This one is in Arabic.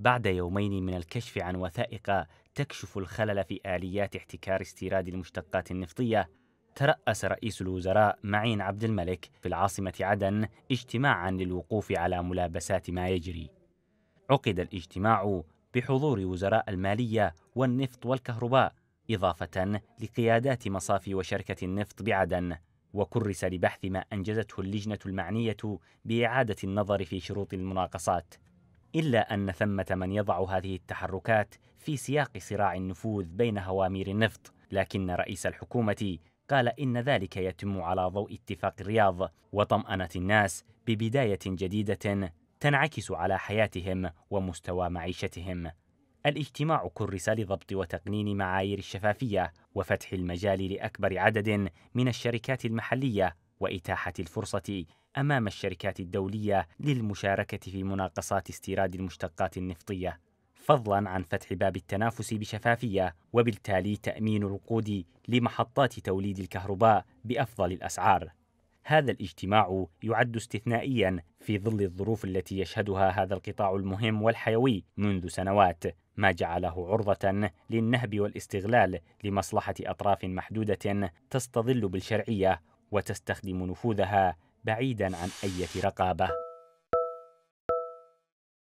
بعد يومين من الكشف عن وثائق تكشف الخلل في آليات احتكار استيراد المشتقات النفطية ترأس رئيس الوزراء معين عبد الملك في العاصمة عدن اجتماعا للوقوف على ملابسات ما يجري. عقد الاجتماع بحضور وزراء المالية والنفط والكهرباء، إضافة لقيادات مصافي وشركة النفط بعدن، وكرس لبحث ما أنجزته اللجنة المعنية بإعادة النظر في شروط المناقصات. إلا أن ثمة من يضع هذه التحركات في سياق صراع النفوذ بين هوامير النفط، لكن رئيس الحكومة قال إن ذلك يتم على ضوء اتفاق الرياض وطمأنة الناس ببداية جديدة تنعكس على حياتهم ومستوى معيشتهم. الاجتماع كرس لضبط وتقنين معايير الشفافية وفتح المجال لأكبر عدد من الشركات المحلية وإتاحة الفرصة أمام الشركات الدولية للمشاركة في مناقصات استيراد المشتقات النفطية، فضلا عن فتح باب التنافس بشفافية وبالتالي تأمين الوقود لمحطات توليد الكهرباء بأفضل الأسعار. هذا الاجتماع يعد استثنائيا في ظل الظروف التي يشهدها هذا القطاع المهم والحيوي منذ سنوات ما جعله عرضة للنهب والاستغلال لمصلحة أطراف محدودة تستظل بالشرعية وتستخدم نفوذها بعيدا عن اي رقابه